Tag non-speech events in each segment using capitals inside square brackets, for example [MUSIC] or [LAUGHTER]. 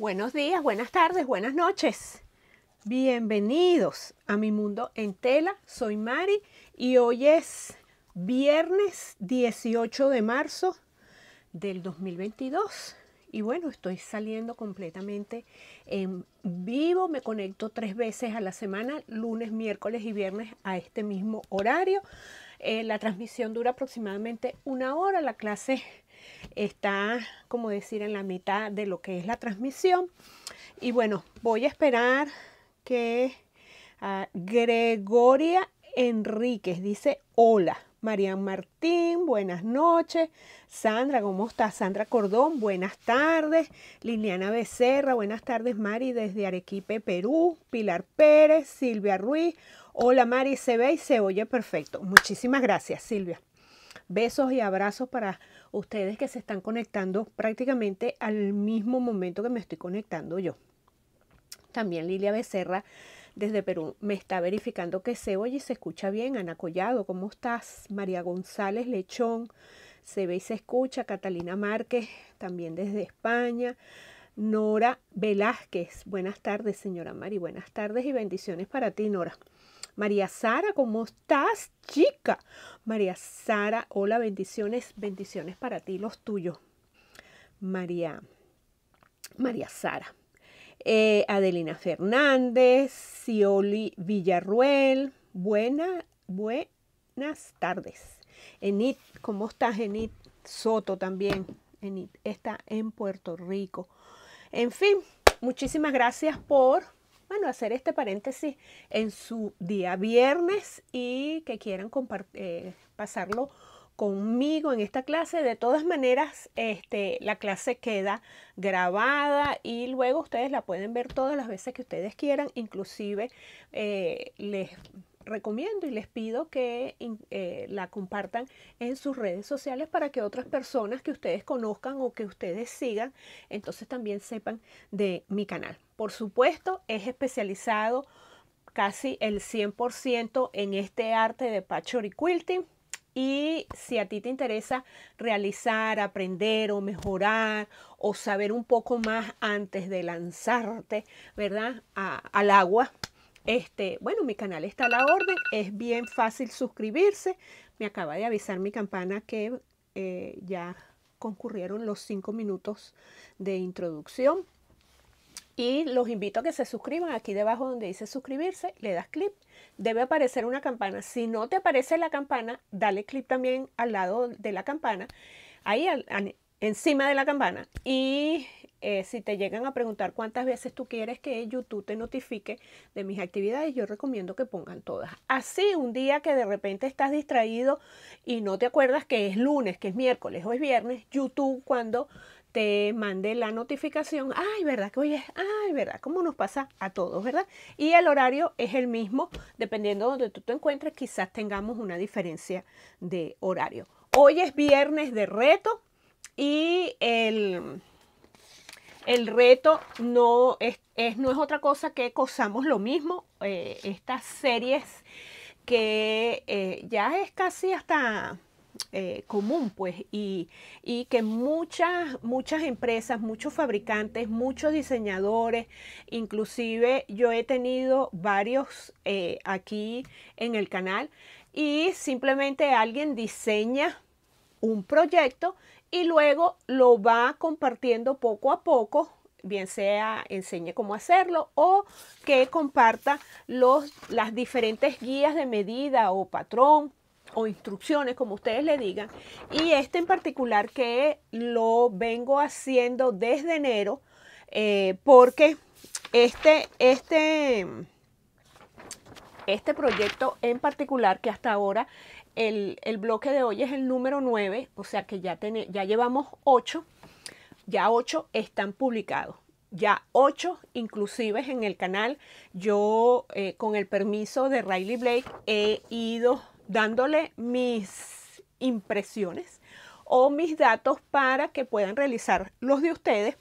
Buenos días, buenas tardes, buenas noches. Bienvenidos a mi mundo en tela. Soy Mari y hoy es viernes 18 de marzo del 2022. Y bueno, estoy saliendo completamente en vivo. Me conecto tres veces a la semana, lunes, miércoles y viernes a este mismo horario. Eh, la transmisión dura aproximadamente una hora. La clase está, como decir, en la mitad de lo que es la transmisión. Y bueno, voy a esperar que ah, Gregoria Enríquez dice hola. María Martín, buenas noches. Sandra, ¿cómo estás? Sandra Cordón, buenas tardes. Liliana Becerra, buenas tardes. Mari desde Arequipe, Perú. Pilar Pérez, Silvia Ruiz. Hola Mari, se ve y se oye perfecto. Muchísimas gracias, Silvia. Besos y abrazos para ustedes que se están conectando prácticamente al mismo momento que me estoy conectando yo. También Lilia Becerra desde Perú me está verificando que se oye y se escucha bien. Ana Collado, ¿cómo estás? María González Lechón, se ve y se escucha. Catalina Márquez, también desde España. Nora Velázquez, buenas tardes, señora Mari, buenas tardes y bendiciones para ti, Nora. María Sara, ¿cómo estás, chica? María Sara, hola, bendiciones, bendiciones para ti, los tuyos. María, María Sara. Eh, Adelina Fernández, Sioli Villarruel, buena, buenas tardes. Enit, ¿cómo estás, Enid? Soto también, Enit está en Puerto Rico. En fin, muchísimas gracias por bueno, hacer este paréntesis en su día viernes y que quieran eh, pasarlo conmigo en esta clase. De todas maneras, este, la clase queda grabada y luego ustedes la pueden ver todas las veces que ustedes quieran. Inclusive eh, les recomiendo y les pido que eh, la compartan en sus redes sociales para que otras personas que ustedes conozcan o que ustedes sigan, entonces también sepan de mi canal. Por supuesto, es especializado casi el 100% en este arte de patchwork y quilting. Y si a ti te interesa realizar, aprender o mejorar o saber un poco más antes de lanzarte, ¿verdad? al agua, este, bueno, mi canal está a la orden, es bien fácil suscribirse. Me acaba de avisar mi campana que eh, ya concurrieron los cinco minutos de introducción. Y los invito a que se suscriban aquí debajo donde dice suscribirse, le das clip. debe aparecer una campana. Si no te aparece la campana, dale clip también al lado de la campana. Ahí encima de la campana. Y eh, si te llegan a preguntar cuántas veces tú quieres que YouTube te notifique de mis actividades, yo recomiendo que pongan todas. Así un día que de repente estás distraído y no te acuerdas que es lunes, que es miércoles o es viernes, YouTube cuando te mande la notificación, ay, ¿verdad que hoy es? Ay, ¿verdad? ¿Cómo nos pasa a todos, verdad? Y el horario es el mismo, dependiendo de donde tú te encuentres, quizás tengamos una diferencia de horario. Hoy es viernes de reto, y el, reto no es, no es otra cosa que cosamos lo mismo. Eh, estas series que eh, ya es casi hasta eh, común, pues, y, que muchas, muchas empresas, muchos fabricantes, muchos diseñadores, inclusive yo he tenido varios aquí en el canal, y simplemente alguien diseña un proyecto y luego lo va compartiendo poco a poco, bien sea enseñe cómo hacerlo o que comparta los, las diferentes guías de medida o patrón o instrucciones, como ustedes le digan. Y este en particular que lo vengo haciendo desde enero, eh, porque este, este, este proyecto en particular que hasta ahora el, bloque de hoy es el número 9, o sea que ya, ya llevamos 8, ya 8 están publicados, ya 8 inclusive en el canal. Yo eh, con el permiso de Riley Blake he ido dándole mis impresiones o mis datos para que puedan realizar los de ustedes.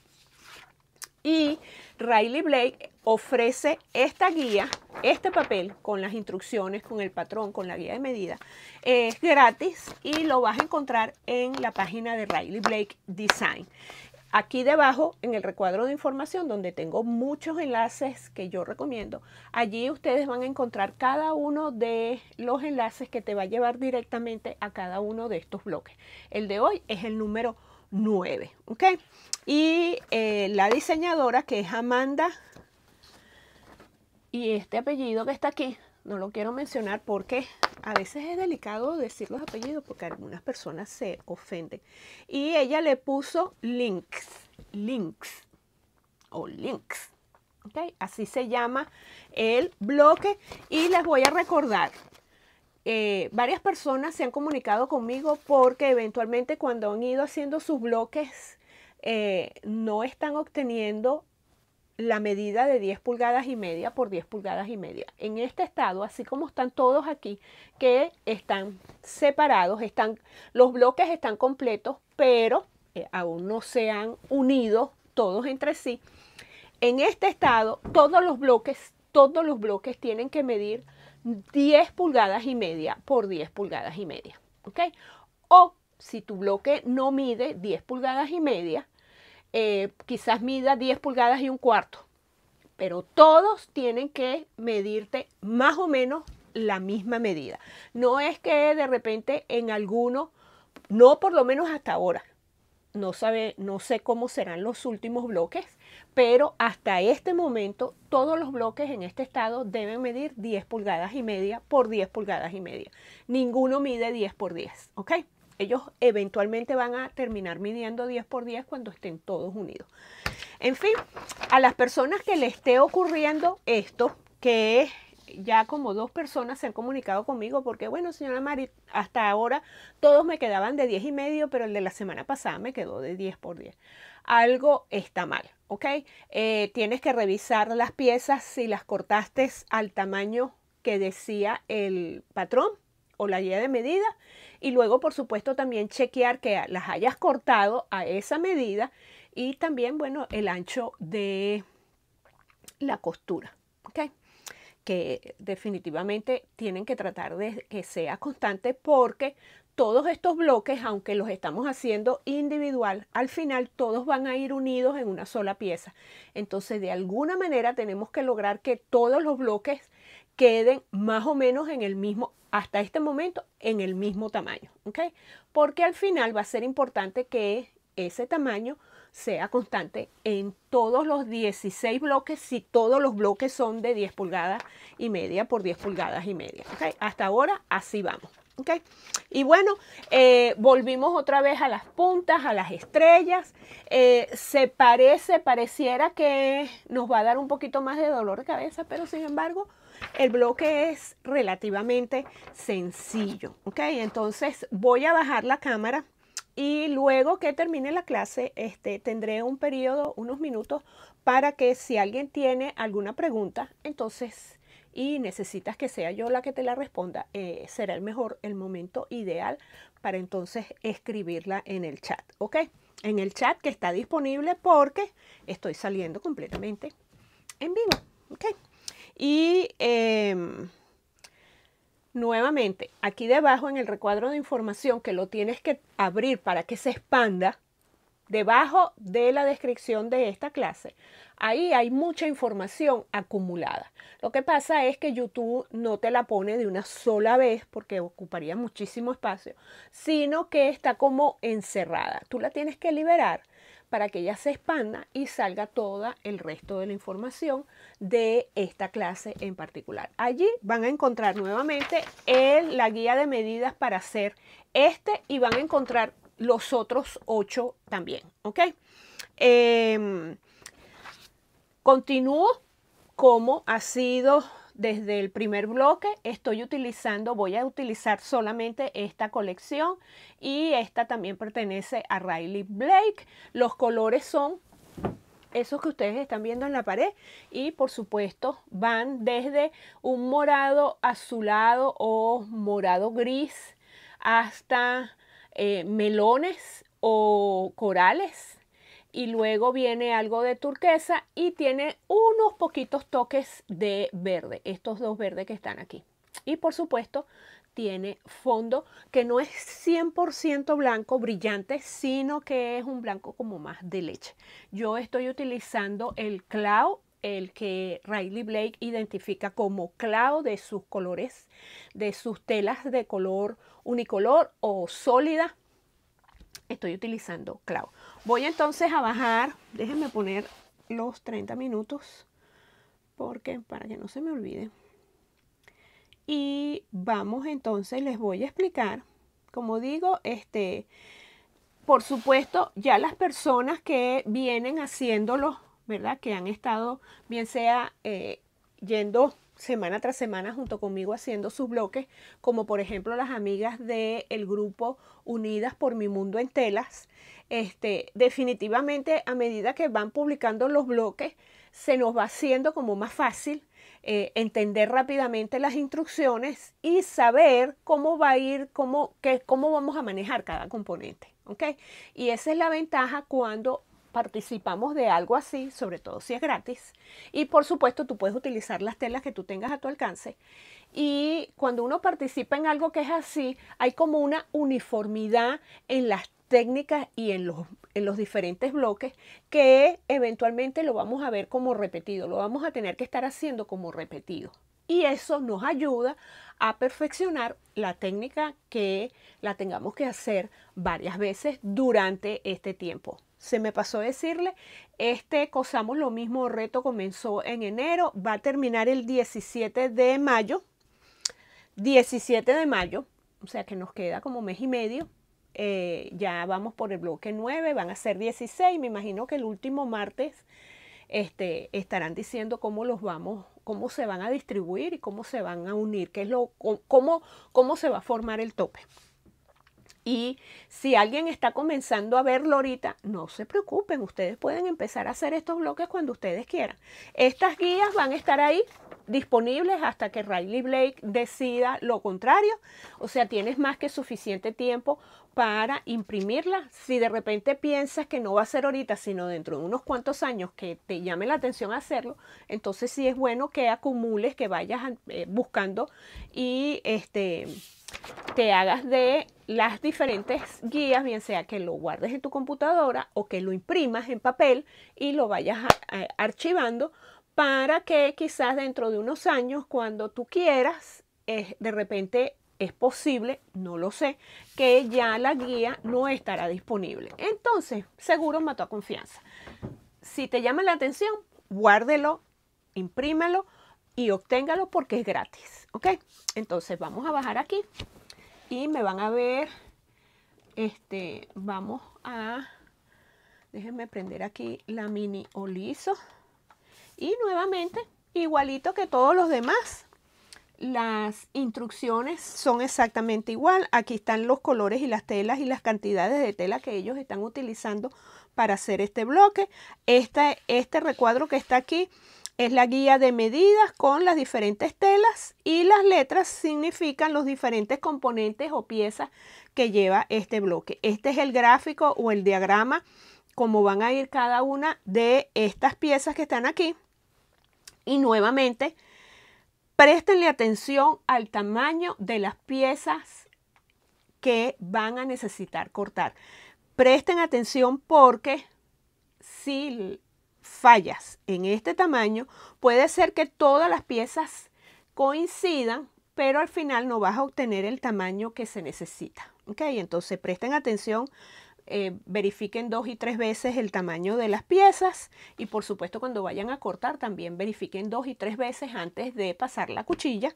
Y Riley Blake ofrece esta guía, este papel con las instrucciones, con el patrón, con la guía de medida. Es gratis y lo vas a encontrar en la página de Riley Blake Design. Aquí debajo, en el recuadro de información, donde tengo muchos enlaces que yo recomiendo, allí ustedes van a encontrar cada uno de los enlaces que te va a llevar directamente a cada uno de estos bloques. El de hoy es el número 9, ¿ok? Y eh, la diseñadora, que es Amanda y este apellido que está aquí, no lo quiero mencionar porque a veces es delicado decir los apellidos porque algunas personas se ofenden. Y ella le puso links, links o links. ¿okay? Así se llama el bloque. Y les voy a recordar, eh, varias personas se han comunicado conmigo porque eventualmente cuando han ido haciendo sus bloques eh, no están obteniendo la medida de 10 pulgadas y media por 10 pulgadas y media. En este estado, así como están todos aquí, que están separados, están, los bloques están completos, pero eh, aún no se han unido todos entre sí. En este estado, todos los bloques, todos los bloques tienen que medir 10 pulgadas y media por 10 pulgadas y media. ¿Ok? O si tu bloque no mide 10 pulgadas y media, eh, quizás mida 10 pulgadas y un cuarto, pero todos tienen que medirte más o menos la misma medida. No es que de repente en alguno, no por lo menos hasta ahora, no, sabe, no sé cómo serán los últimos bloques, pero hasta este momento todos los bloques en este estado deben medir 10 pulgadas y media por 10 pulgadas y media. Ninguno mide 10 por 10, ¿ok? Ellos eventualmente van a terminar midiendo 10 por 10 cuando estén todos unidos. En fin, a las personas que le esté ocurriendo esto, que ya como dos personas se han comunicado conmigo porque, bueno, señora Mari, hasta ahora todos me quedaban de 10 y medio, pero el de la semana pasada me quedó de 10 por 10. Algo está mal, ¿ok? Eh, tienes que revisar las piezas si las cortaste al tamaño que decía el patrón o la guía de medida y luego por supuesto también chequear que las hayas cortado a esa medida y también bueno el ancho de la costura ¿okay? que definitivamente tienen que tratar de que sea constante porque todos estos bloques, aunque los estamos haciendo individual, al final todos van a ir unidos en una sola pieza. Entonces, de alguna manera tenemos que lograr que todos los bloques queden más o menos en el mismo, hasta este momento, en el mismo tamaño, ¿ok? Porque al final va a ser importante que ese tamaño sea constante en todos los 16 bloques, si todos los bloques son de 10 pulgadas y media por 10 pulgadas y media, ¿ok? Hasta ahora así vamos. ¿ok? Y bueno, eh, volvimos otra vez a las puntas, a las estrellas. Eh, se parece, pareciera que nos va a dar un poquito más de dolor de cabeza, pero sin embargo, el bloque es relativamente sencillo, ¿ok? Entonces voy a bajar la cámara y luego que termine la clase este, tendré un periodo, unos minutos, para que si alguien tiene alguna pregunta, entonces, y necesitas que sea yo la que te la responda, eh, será el mejor, el momento ideal para entonces escribirla en el chat, ¿ok? En el chat que está disponible porque estoy saliendo completamente en vivo, ¿ok? Y em, nuevamente, aquí debajo en el recuadro de información que lo tienes que abrir para que se expanda, debajo de la descripción de esta clase, ahí hay mucha información acumulada. Lo que pasa es que YouTube no te la pone de una sola vez porque ocuparía muchísimo espacio, sino que está como encerrada. Tú la tienes que liberar para que ella se expanda y salga toda el resto de la información de esta clase en particular. Allí van a encontrar nuevamente el, la guía de medidas para hacer este y van a encontrar los otros ocho también, ¿ok? Em, continúo como ha sido desde el primer bloque estoy utilizando, voy a utilizar solamente esta colección y esta también pertenece a Riley Blake. Los colores son esos que ustedes están viendo en la pared y por supuesto van desde un morado azulado o morado gris hasta eh, melones o corales y luego viene algo de turquesa y tiene unos poquitos toques de verde, estos dos verdes que están aquí. Y por supuesto tiene fondo que no es 100% blanco brillante, sino que es un blanco como más de leche. Yo estoy utilizando el cloud el que Riley Blake identifica como cloud de sus colores, de sus telas de color unicolor o sólida estoy utilizando cloud. Voy entonces a bajar, déjenme poner los 30 minutos porque para que no se me olvide. Y vamos entonces, les voy a explicar, como digo, este, por supuesto, ya las personas que vienen haciéndolo, ¿verdad? Que han estado, bien sea eh, yendo semana tras semana junto conmigo haciendo sus bloques, como por ejemplo las amigas del el grupo Unidas por mi mundo en telas. Este, definitivamente a medida que van publicando los bloques, se nos va haciendo como más fácil eh, entender rápidamente las instrucciones y saber cómo va a ir, cómo, que cómo vamos a manejar cada componente. ¿okay? Y esa es la ventaja cuando participamos de algo así, sobre todo si es gratis. Y por supuesto, tú puedes utilizar las telas que tú tengas a tu alcance. Y cuando uno participa en algo que es así, hay como una uniformidad en las técnicas y en los, en los diferentes bloques que eventualmente lo vamos a ver como repetido, lo vamos a tener que estar haciendo como repetido. Y eso nos ayuda a perfeccionar la técnica que la tengamos que hacer varias veces durante este tiempo se me pasó decirle, este Cosamos lo mismo reto comenzó en enero, va a terminar el 17 de mayo, 17 de mayo, o sea que nos queda como mes y medio, eh, ya vamos por el bloque 9, van a ser 16, me imagino que el último martes este, estarán diciendo cómo los vamos, cómo se van a distribuir y cómo se van a unir, qué es lo, cómo, cómo se va a formar el tope. Y si alguien está comenzando a verlo ahorita, no se preocupen, ustedes pueden empezar a hacer estos bloques cuando ustedes quieran. Estas guías van a estar ahí disponibles hasta que Riley Blake decida lo contrario. O sea, tienes más que suficiente tiempo para imprimirla. Si de repente piensas que no va a ser ahorita, sino dentro de unos cuantos años que te llame la atención hacerlo, entonces sí es bueno que acumules, que vayas eh, buscando y este te hagas de las diferentes guías, bien sea que lo guardes en tu computadora o que lo imprimas en papel y lo vayas eh, archivando para que quizás dentro de unos años, cuando tú quieras, es eh, de repente es posible, no lo sé, que ya la guía no estará disponible. Entonces, seguro mató a confianza. Si te llama la atención, guárdelo, imprímelo y obténgalo porque es gratis. ¿Ok? Entonces, vamos a bajar aquí y me van a ver. Este, vamos a. Déjenme prender aquí la mini Oliso. Y nuevamente, igualito que todos los demás, las instrucciones son exactamente igual. Aquí están los colores y las telas y las cantidades de tela que ellos están utilizando para hacer este bloque. Este, este recuadro que está aquí es la guía de medidas con las diferentes telas y las letras significan los diferentes componentes o piezas que lleva este bloque. Este es el gráfico o el diagrama como van a ir cada una de estas piezas que están aquí. Y nuevamente Prestenle atención al tamaño de las piezas que van a necesitar cortar. Presten atención porque si fallas en este tamaño, puede ser que todas las piezas coincidan, pero al final no vas a obtener el tamaño que se necesita. ¿Ok? Entonces presten atención eh, verifiquen dos y tres veces el tamaño de las piezas y por supuesto cuando vayan a cortar también verifiquen dos y tres veces antes de pasar la cuchilla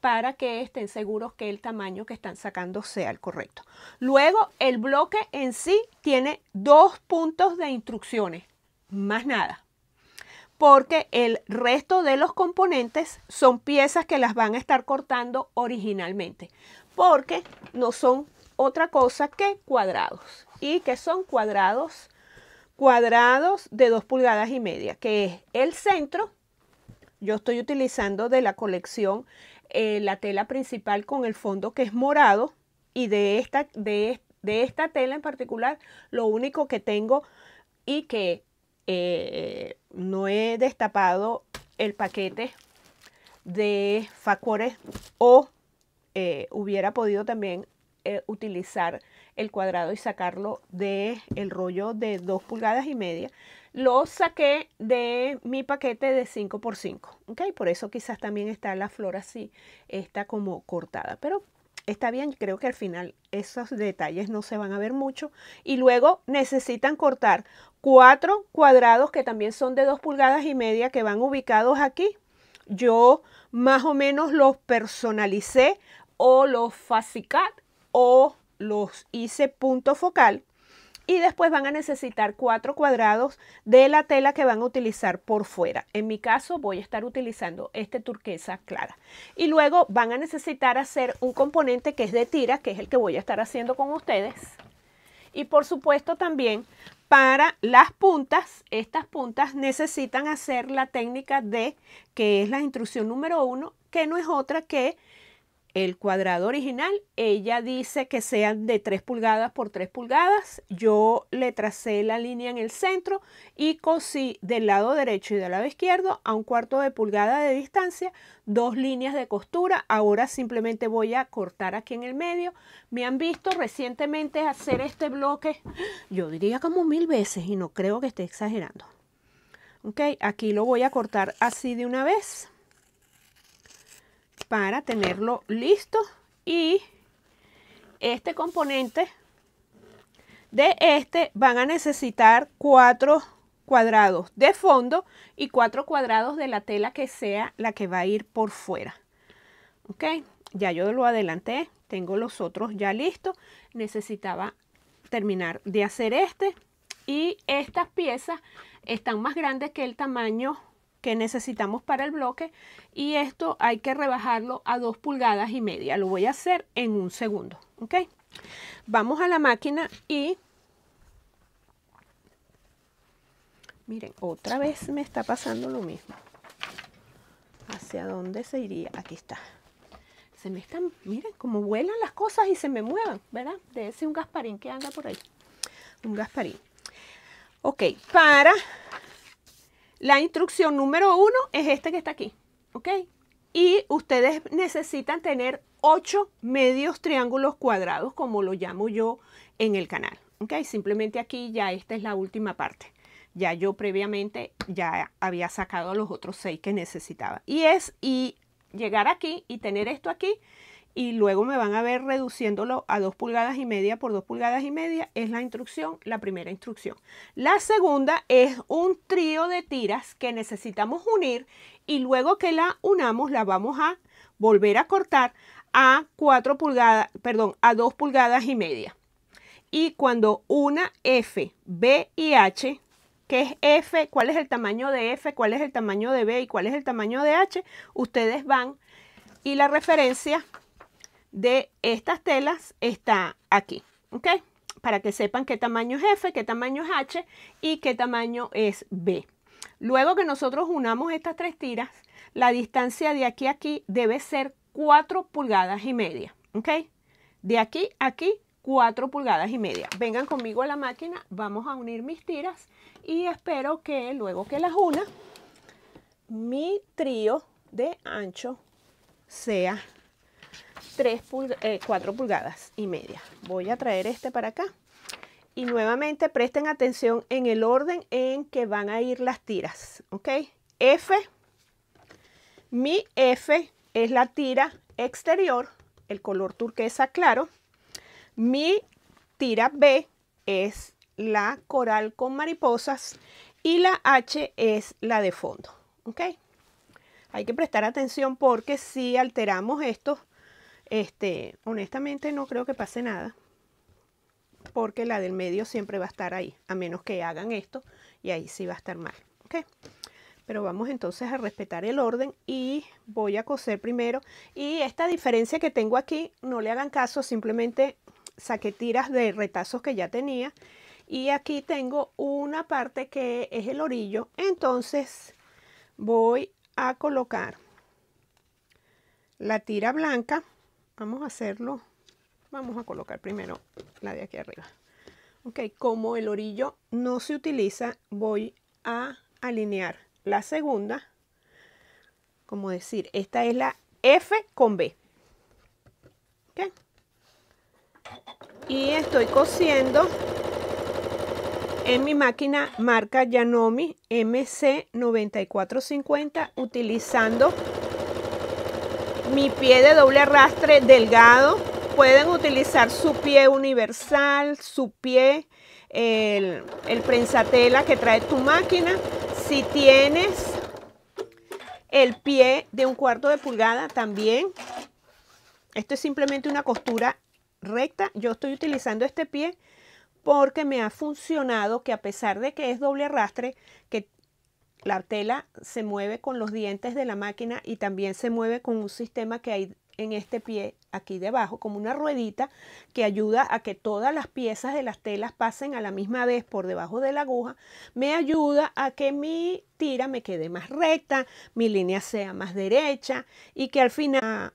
para que estén seguros que el tamaño que están sacando sea el correcto. Luego el bloque en sí tiene dos puntos de instrucciones, más nada porque el resto de los componentes son piezas que las van a estar cortando originalmente, porque no son otra cosa que cuadrados y que son cuadrados, cuadrados de 2 pulgadas y media, que es el centro. Yo estoy utilizando de la colección eh, la tela principal con el fondo que es morado y de esta, de, esta tela en particular lo único que tengo y que eh, no he destapado el paquete de facores o eh, hubiera podido también utilizar el cuadrado y sacarlo del el rollo de 2 pulgadas y media, lo saqué de mi paquete de 5x5. ¿ok? Por eso quizás también está la flor así, está como cortada, pero está bien, creo que al final esos detalles no se van a ver mucho. Y luego necesitan cortar cuatro cuadrados que también son de 2 pulgadas y media que van ubicados aquí. Yo más o menos los personalicé o los facicat o los hice punto focal y después van a necesitar cuatro cuadrados de la tela que van a utilizar por fuera. En mi caso voy a estar utilizando este turquesa clara. Y luego van a necesitar hacer un componente que es de tira, que es el que voy a estar haciendo con ustedes. Y por supuesto también para las puntas, estas puntas necesitan hacer la técnica de, que es la instrucción número uno, que no es otra que el cuadrado original, ella dice que sean de 3 pulgadas por 3 pulgadas. Yo le tracé la línea en el centro y cosí del lado derecho y del lado izquierdo a un cuarto de pulgada de distancia dos líneas de costura. Ahora simplemente voy a cortar aquí en el medio. Me han visto recientemente hacer este bloque, yo diría como mil veces y no creo que esté exagerando. Ok, aquí lo voy a cortar así de una vez para tenerlo listo y este componente de este van a necesitar cuatro cuadrados de fondo y cuatro cuadrados de la tela que sea la que va a ir por fuera. Ok, ya yo lo adelanté, tengo los otros ya listos. Necesitaba terminar de hacer este y estas piezas están más grandes que el tamaño que necesitamos para el bloque y esto hay que rebajarlo a dos pulgadas y media. Lo voy a hacer en un segundo, ¿ok? Vamos a la máquina y... Miren, otra vez me está pasando lo mismo. ¿Hacia dónde se iría? Aquí está. Se me están, miren, como vuelan las cosas y se me muevan, ¿verdad? De ese un Gasparín que anda por ahí. Un Gasparín. Ok, para la instrucción número uno es este que está aquí, ¿ok? Y ustedes necesitan tener ocho medios triángulos cuadrados, como lo llamo yo en el canal, ¿ok? Simplemente aquí ya esta es la última parte. Ya yo previamente ya había sacado los otros seis que necesitaba. Y es, y llegar aquí y tener esto aquí, y luego me van a ver reduciéndolo a 2 pulgadas y media por 2 pulgadas y media, es la instrucción, la primera instrucción. La segunda es un trío de tiras que necesitamos unir y luego que la unamos la vamos a volver a cortar a 4 pulgadas, perdón, a 2 pulgadas y media. Y cuando una F, B y H, que es F, cuál es el tamaño de F, cuál es el tamaño de B y cuál es el tamaño de H, ustedes van y la referencia de estas telas está aquí, ¿ok? Para que sepan qué tamaño es F, qué tamaño es H y qué tamaño es B. Luego que nosotros unamos estas tres tiras, la distancia de aquí a aquí debe ser 4 pulgadas y media, ¿ok? De aquí a aquí 4 pulgadas y media. Vengan conmigo a la máquina, vamos a unir mis tiras y espero que luego que las una, mi trío de ancho sea 3 eh, pulgadas y media. Voy a traer este para acá. Y nuevamente presten atención en el orden en que van a ir las tiras. ¿Ok? F. Mi F es la tira exterior, el color turquesa claro. Mi tira B es la coral con mariposas y la H es la de fondo. ¿Ok? Hay que prestar atención porque si alteramos esto. Este, honestamente no creo que pase nada, porque la del medio siempre va a estar ahí, a menos que hagan esto y ahí sí va a estar mal, ¿ok? Pero vamos entonces a respetar el orden y voy a coser primero. Y esta diferencia que tengo aquí, no le hagan caso, simplemente saqué tiras de retazos que ya tenía. Y aquí tengo una parte que es el orillo, entonces voy a colocar la tira blanca vamos a hacerlo vamos a colocar primero la de aquí arriba ok como el orillo no se utiliza voy a alinear la segunda como decir esta es la F con B y estoy cosiendo en mi máquina marca Yanomi MC9450 utilizando mi pie de doble arrastre delgado. Pueden utilizar su pie universal, su pie, el, el prensatela que trae tu máquina. Si tienes el pie de un cuarto de pulgada también. Esto es simplemente una costura recta. Yo estoy utilizando este pie porque me ha funcionado que a pesar de que es doble arrastre, que la tela se mueve con los dientes de la máquina y también se mueve con un sistema que hay en este pie aquí debajo, como una ruedita que ayuda a que todas las piezas de las telas pasen a la misma vez por debajo de la aguja, me ayuda a que mi tira me quede más recta, mi línea sea más derecha y que al final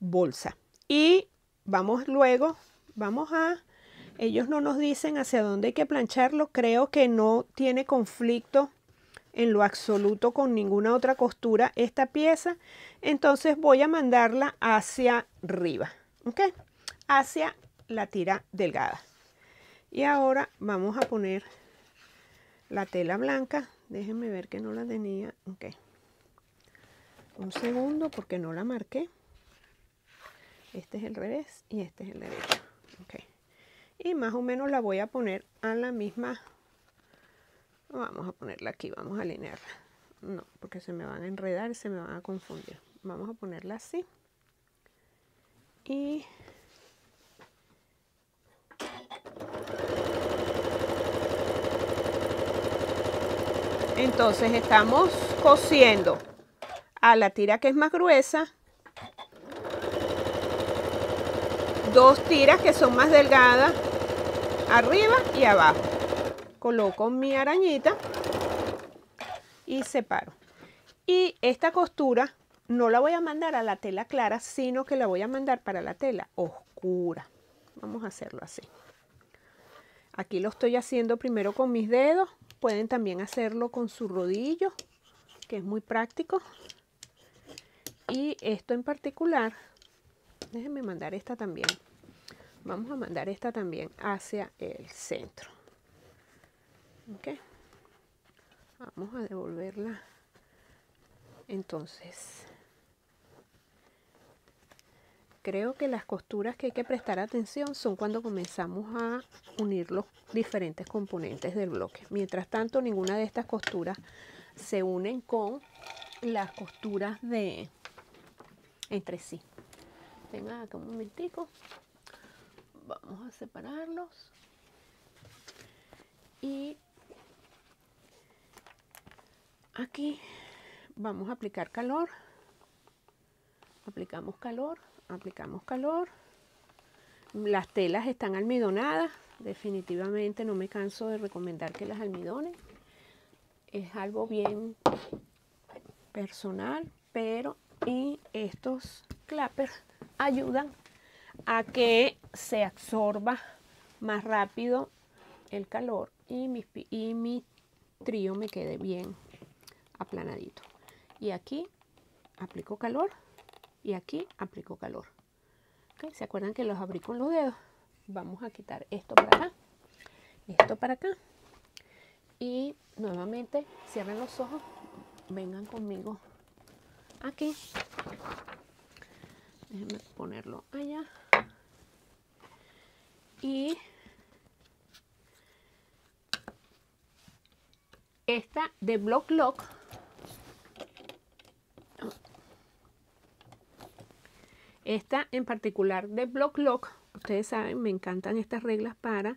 bolsa. Y vamos luego, vamos a ellos no nos dicen hacia dónde hay que plancharlo. Creo que no tiene conflicto en lo absoluto con ninguna otra costura esta pieza. Entonces voy a mandarla hacia arriba, ¿ok? Hacia la tira delgada. Y ahora vamos a poner la tela blanca. Déjenme ver que no la tenía. Ok. Un segundo porque no la marqué. Este es el revés y este es el derecho más o menos la voy a poner a la misma vamos a ponerla aquí vamos a alinearla no porque se me van a enredar se me van a confundir vamos a ponerla así y entonces estamos cosiendo a la tira que es más gruesa dos tiras que son más delgadas arriba y abajo. Coloco mi arañita y separo. Y esta costura no la voy a mandar a la tela clara, sino que la voy a mandar para la tela oscura. Vamos a hacerlo así. Aquí lo estoy haciendo primero con mis dedos. Pueden también hacerlo con su rodillo, que es muy práctico. Y esto en particular, déjenme mandar esta también vamos a mandar esta también hacia el centro vamos a devolverla entonces creo que las costuras que hay que prestar atención son cuando comenzamos a unir los diferentes componentes del bloque mientras tanto ninguna de estas costuras se unen con las costuras de entre sí venga acá un momentico vamos a separarlos y aquí vamos a aplicar calor aplicamos calor aplicamos calor las telas están almidonadas definitivamente no me canso de recomendar que las almidones es algo bien personal pero y estos clappers ayudan a que se absorba más rápido el calor y mi, trío me quede bien aplanadito. Y aquí aplico calor y aquí aplico calor. ¿Se acuerdan que los abrí con los dedos? Vamos a quitar esto para acá, esto para acá. Y nuevamente cierren los ojos, vengan conmigo aquí. Déjenme ponerlo allá y esta de Block Lock esta en particular de Block Lock ustedes saben me encantan estas reglas para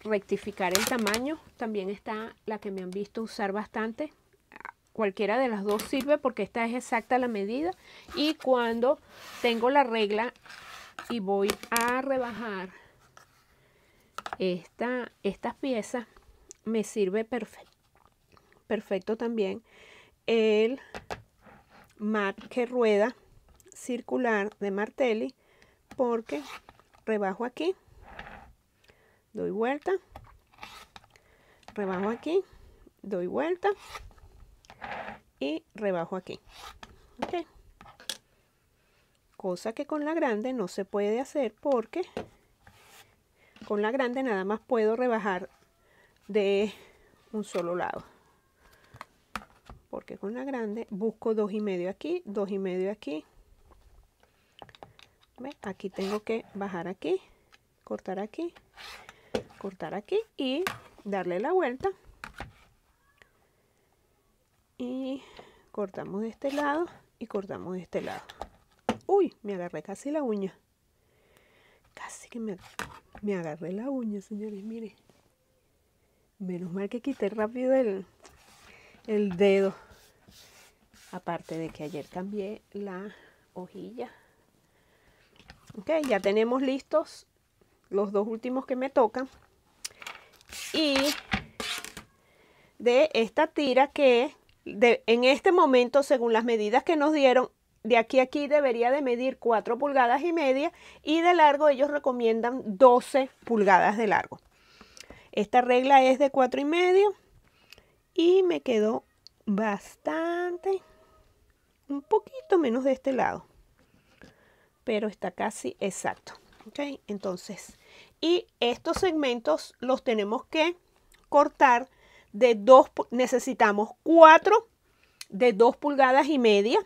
rectificar el tamaño también está la que me han visto usar bastante cualquiera de las dos sirve porque esta es exacta la medida y cuando tengo la regla y voy a rebajar esta, estas piezas me sirve perfecto, perfecto también el mat que rueda circular de Martelli porque rebajo aquí doy vuelta rebajo aquí doy vuelta y rebajo aquí okay cosa que con la grande no se puede hacer porque con la grande nada más puedo rebajar de un solo lado porque con la grande busco dos y medio aquí dos y medio aquí aquí tengo que bajar aquí cortar aquí cortar aquí y darle la vuelta y cortamos de este lado y cortamos de este lado Uy, me agarré casi la uña. Casi que me, agarré la uña, señores, mire. Menos mal que quité rápido el, dedo. Aparte de que ayer cambié la hojilla. Ok, ya tenemos listos los dos últimos que me tocan. Y de esta tira que en este momento, según las medidas que nos dieron, de aquí a aquí debería de medir 4 pulgadas y media y de largo ellos recomiendan 12 pulgadas de largo. Esta regla es de 4 y medio y me quedó bastante, un poquito menos de este lado, pero está casi exacto. Entonces, y estos segmentos los tenemos que cortar de dos, necesitamos 4 de 2 pulgadas y media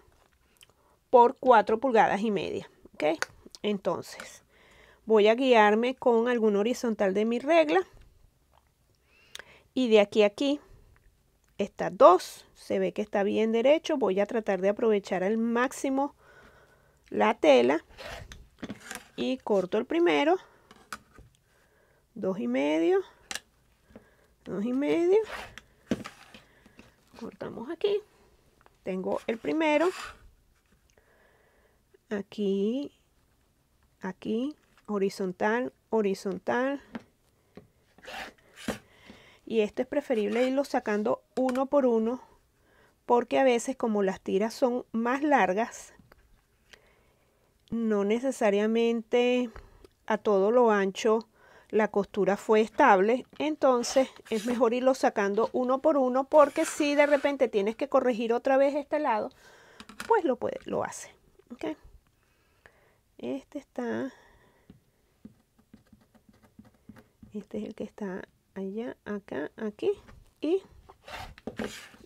por 4 pulgadas y media. ¿ok? Entonces, voy a guiarme con algún horizontal de mi regla. Y de aquí a aquí está 2. Se ve que está bien derecho. Voy a tratar de aprovechar al máximo la tela. Y corto el primero. 2 y medio. 2 y medio. Cortamos aquí. Tengo el primero aquí, aquí, horizontal, horizontal. Y esto es preferible irlo sacando uno por uno porque a veces como las tiras son más largas, no necesariamente a todo lo ancho la costura fue estable, entonces es mejor irlo sacando uno por uno porque si de repente tienes que corregir otra vez este lado, pues lo, lo hace. ¿okay? Este está, este es el que está allá, acá, aquí y,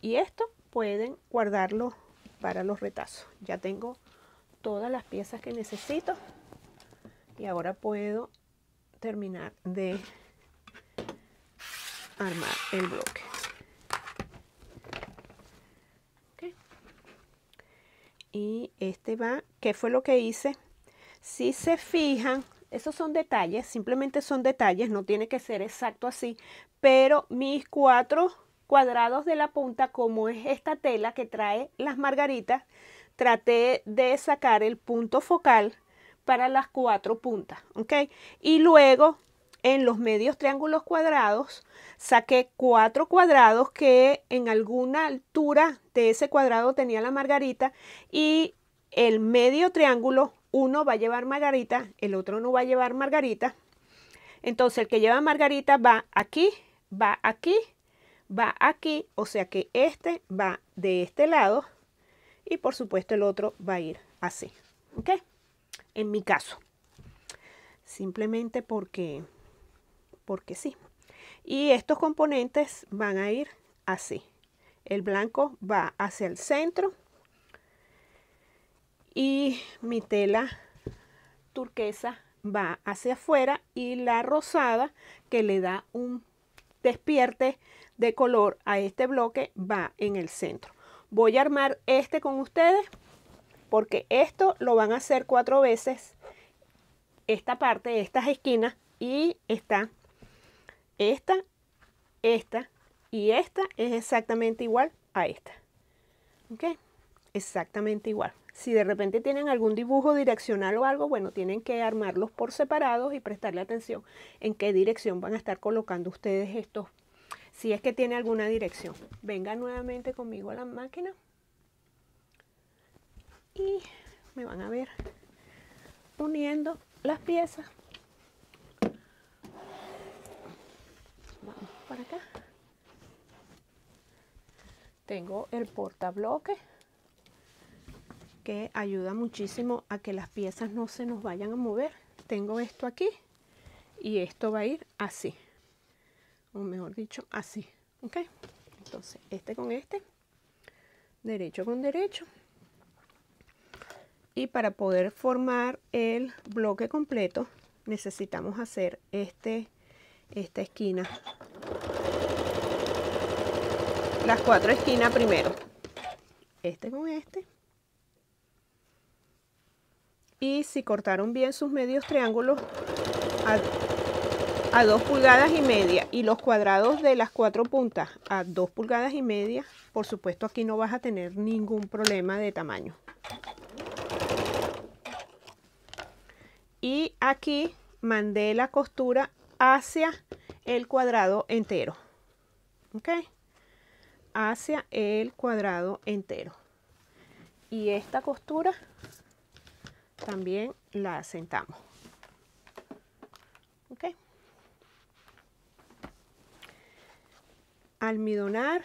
y esto pueden guardarlo para los retazos. Ya tengo todas las piezas que necesito y ahora puedo terminar de armar el bloque. Y este va, ¿qué fue lo que hice? Si se fijan, esos son detalles, simplemente son detalles, no tiene que ser exacto así, pero mis cuatro cuadrados de la punta, como es esta tela que trae las margaritas, traté de sacar el punto focal para las cuatro puntas, ¿ok? Y luego en los medios triángulos cuadrados saqué cuatro cuadrados que en alguna altura de ese cuadrado tenía la margarita y el medio triángulo uno va a llevar margarita, el otro no va a llevar margarita. Entonces el que lleva margarita va aquí, va aquí, va aquí, o sea que este va de este lado y por supuesto el otro va a ir así, ¿ok? En mi caso, simplemente porque, porque sí. Y estos componentes van a ir así. El blanco va hacia el centro y mi tela turquesa va hacia afuera y la rosada que le da un despierte de color a este bloque va en el centro. Voy a armar este con ustedes porque esto lo van a hacer cuatro veces. Esta parte, estas esquinas y esta, esta, esta y esta es exactamente igual a esta. ¿Ok? Exactamente igual. Si de repente tienen algún dibujo direccional o algo, bueno, tienen que armarlos por separados y prestarle atención en qué dirección van a estar colocando ustedes estos, si es que tiene alguna dirección. Vengan nuevamente conmigo a la máquina y me van a ver uniendo las piezas. Vamos para acá. Tengo el portabloque que ayuda muchísimo a que las piezas no se nos vayan a mover. Tengo esto aquí y esto va a ir así, o mejor dicho, así, ¿ok? Entonces, este con este, derecho con derecho. Y para poder formar el bloque completo, necesitamos hacer este, esta esquina. Las cuatro esquinas primero. Este con este y si cortaron bien sus medios triángulos a, dos pulgadas y media y los cuadrados de las cuatro puntas a dos pulgadas y media, por supuesto aquí no vas a tener ningún problema de tamaño. Y aquí mandé la costura hacia el cuadrado entero. ¿Ok? Hacia el cuadrado entero. Y esta costura también la asentamos. ¿Ok? Almidonar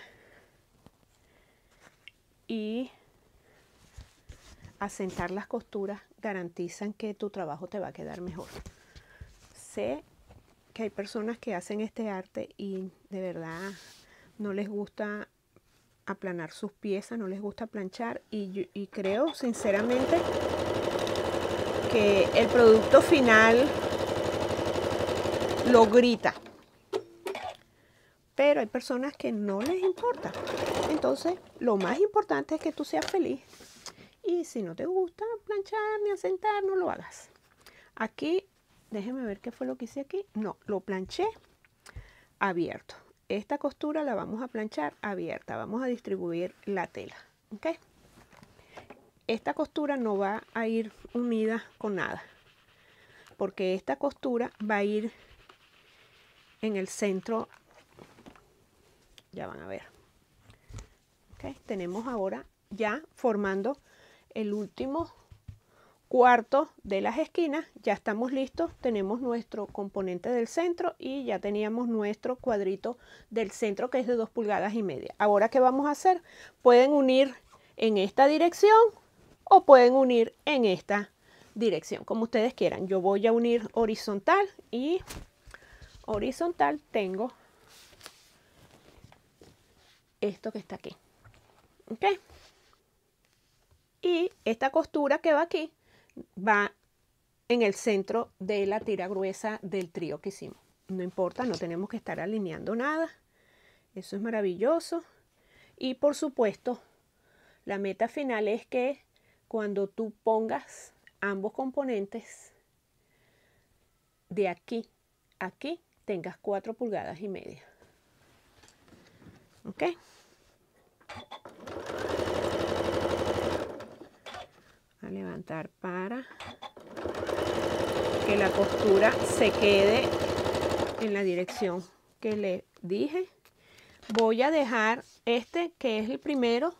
y asentar las costuras garantizan que tu trabajo te va a quedar mejor. Sé que hay personas que hacen este arte y de verdad no les gusta aplanar sus piezas, no les gusta planchar y, y creo sinceramente el producto final lo grita. Pero hay personas que no les importa. Entonces, lo más importante es que tú seas feliz. Y si no te gusta planchar ni asentar, no lo hagas. Aquí, déjeme ver qué fue lo que hice aquí. No, lo planché abierto. Esta costura la vamos a planchar abierta. Vamos a distribuir la tela. ¿ok? esta costura no va a ir unida con nada porque esta costura va a ir en el centro ya van a ver tenemos ahora ya formando el último cuarto de las esquinas ya estamos listos tenemos nuestro componente del centro y ya teníamos nuestro cuadrito del centro que es de 2 pulgadas y media ahora qué vamos a hacer pueden unir en esta dirección o pueden unir en esta dirección, como ustedes quieran. Yo voy a unir horizontal y horizontal tengo esto que está aquí. ¿Ok? Y esta costura que va aquí va en el centro de la tira gruesa del trío que hicimos. No importa, no tenemos que estar alineando nada. Eso es maravilloso. Y por supuesto, la meta final es que cuando tú pongas ambos componentes de aquí a aquí, tengas 4 pulgadas y media. ¿Ok? A levantar para que la costura se quede en la dirección que le dije. Voy a dejar este que es el primero.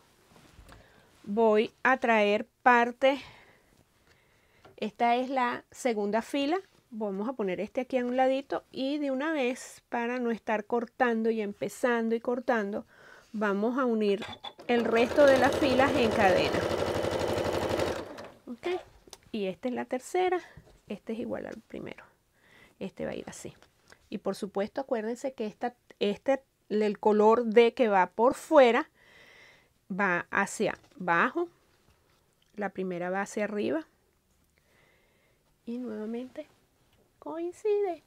Voy a traer parte, esta es la segunda fila, vamos a poner este aquí a un ladito y de una vez para no estar cortando y empezando y cortando, vamos a unir el resto de las filas en cadena. Y esta es la tercera, este es igual al primero, este va a ir así. Y por supuesto acuérdense que esta, este, el color de que va por fuera va hacia abajo, la primera va hacia arriba y nuevamente coincide.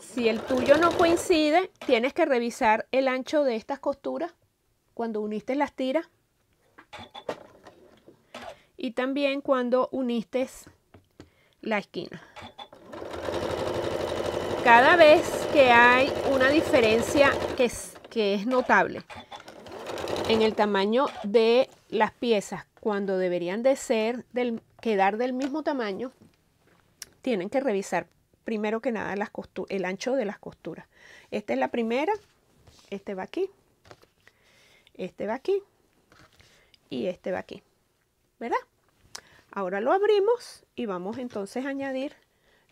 Si el tuyo no coincide, tienes que revisar el ancho de estas costuras cuando uniste las tiras y también cuando uniste la esquina. Cada vez que hay una diferencia que que es notable, en el tamaño de las piezas cuando deberían de ser del, quedar del mismo tamaño, tienen que revisar primero que nada las el ancho de las costuras. Esta es la primera, este va aquí, este va aquí y este va aquí, ¿verdad? Ahora lo abrimos y vamos entonces a añadir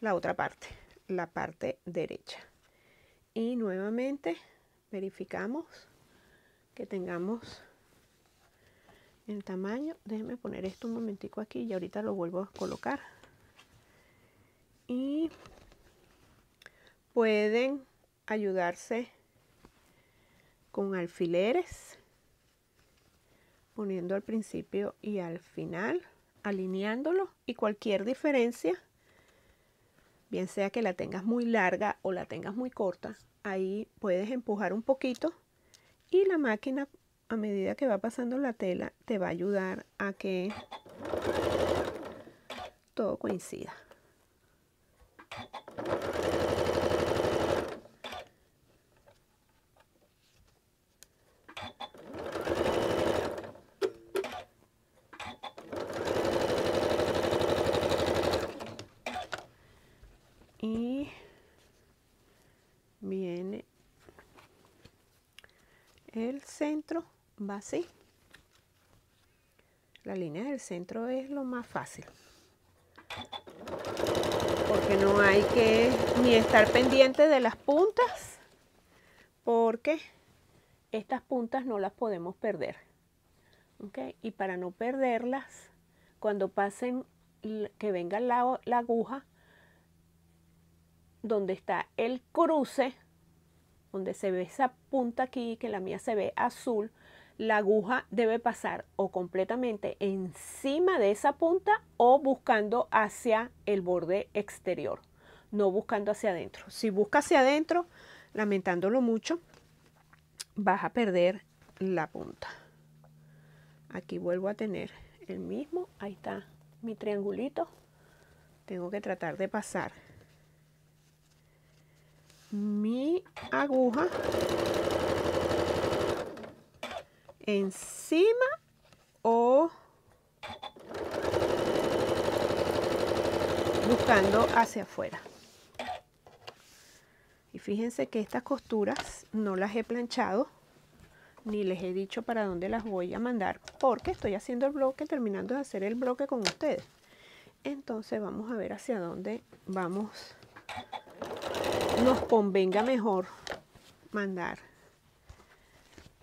la otra parte, la parte derecha. Y nuevamente verificamos que tengamos el tamaño. Déjenme poner esto un momentico aquí y ahorita lo vuelvo a colocar. Y pueden ayudarse con alfileres poniendo al principio y al final alineándolo y cualquier diferencia bien sea que la tengas muy larga o la tengas muy corta ahí puedes empujar un poquito y la máquina, a medida que va pasando la tela, te va a ayudar a que todo coincida. centro va así. La línea del centro es lo más fácil. Porque no hay que ni estar pendiente de las puntas. Porque estas puntas no las podemos perder. Y para no perderlas, cuando pasen, que venga la aguja, donde está el cruce, donde se ve esa punta aquí, que la mía se ve azul, la aguja debe pasar o completamente encima de esa punta o buscando hacia el borde exterior, no buscando hacia adentro. Si busca hacia adentro, lamentándolo mucho, vas a perder la punta. Aquí vuelvo a tener el mismo, ahí está mi triangulito. Tengo que tratar de pasar mi aguja encima o buscando hacia afuera y fíjense que estas costuras no las he planchado ni les he dicho para dónde las voy a mandar porque estoy haciendo el bloque terminando de hacer el bloque con ustedes entonces vamos a ver hacia dónde vamos nos convenga mejor mandar.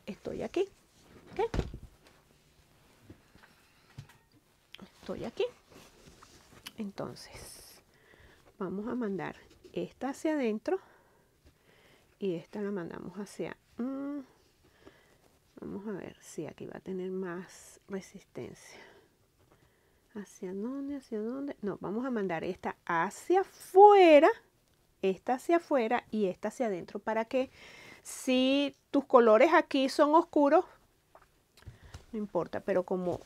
Estoy aquí. Estoy aquí. Entonces, vamos a mandar esta hacia adentro y esta la mandamos hacia... Mm, vamos a ver si aquí va a tener más resistencia. ¿Hacia dónde? ¿Hacia dónde? No, vamos a mandar esta hacia afuera esta hacia afuera y esta hacia adentro para que si tus colores aquí son oscuros, no importa, pero como